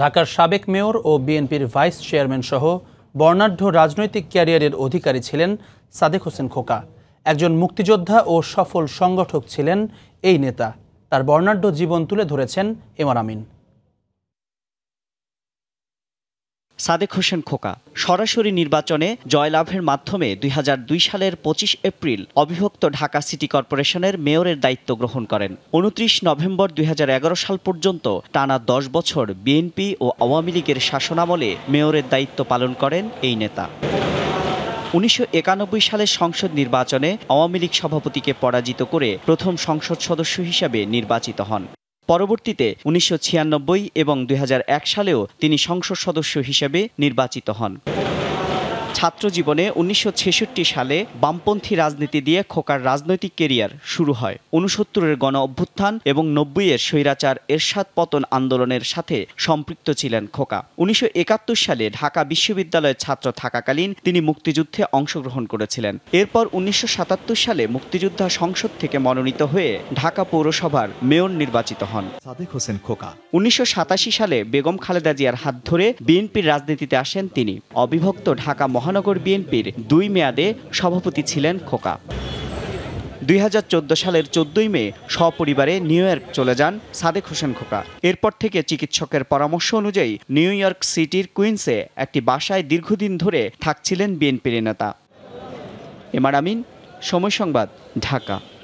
ঢাকার সাবেক মেয়র ও বিএনপির ভাইস চেয়ারম্যান সহ বর্ণাঢ্য রাজনৈতিক ক্যারিয়ারের অধিকারী ছিলেন সাদেক হোসেন খোকা একজন মুক্তিযোদ্ধা ও সফল সংগঠক ছিলেন এই নেতা তার বর্ণাঢ্য জীবন তুলে ধরেছেন এমার আমিন সাদেক হোসেন খোকা সরাসরি নির্বাচনে জয়লাভের মাধ্যমে দুই সালের পঁচিশ এপ্রিল অবিভক্ত ঢাকা সিটি কর্পোরেশনের মেয়রের দায়িত্ব গ্রহণ করেন উনত্রিশ নভেম্বর দুই সাল পর্যন্ত টানা দশ বছর বিএনপি ও আওয়ামী লীগের শাসনামলে মেয়রের দায়িত্ব পালন করেন এই নেতা উনিশশো সালের সংসদ নির্বাচনে আওয়ামী লীগ সভাপতিকে পরাজিত করে প্রথম সংসদ সদস্য হিসাবে নির্বাচিত হন পরবর্তীতে উনিশশো এবং দুই সালেও তিনি সংসদ সদস্য হিসেবে নির্বাচিত হন ছাত্র জীবনে উনিশশো সালে বামপন্থী রাজনীতি দিয়ে খোকার রাজনৈতিক কেরিয়ার শুরু হয় উনসত্তরের গণ অভ্যুত্থান এবং নব্বইয়ের স্বৈরাচার এরশাদ পতন আন্দোলনের সাথে সম্পৃক্ত ছিলেন খোকা উনিশশো সালে ঢাকা বিশ্ববিদ্যালয়ের ছাত্র থাকাকালীন তিনি মুক্তিযুদ্ধে অংশগ্রহণ করেছিলেন এরপর উনিশশো সালে মুক্তিযোদ্ধা সংসদ থেকে মনোনীত হয়ে ঢাকা পৌরসভার মেয়র নির্বাচিত হন সাদেক হোসেন খোকা উনিশশো সালে বেগম খালেদা জিয়ার হাত ধরে বিএনপির রাজনীতিতে আসেন তিনি অবিভক্ত ঢাকা মহানগর বিএনপির দুই মেয়াদে সভাপতি ছিলেন খোকা দুই সালের চোদ্দই মে সপরিবারে নিউ ইয়র্ক চলে যান সাদেক হোসেন খোকা এরপর থেকে চিকিৎসকের পরামর্শ অনুযায়ী নিউ ইয়র্ক সিটির কুইন্সে একটি বাসায় দীর্ঘদিন ধরে থাকছিলেন বিএনপির নেতা এমার আমিন সময় সংবাদ ঢাকা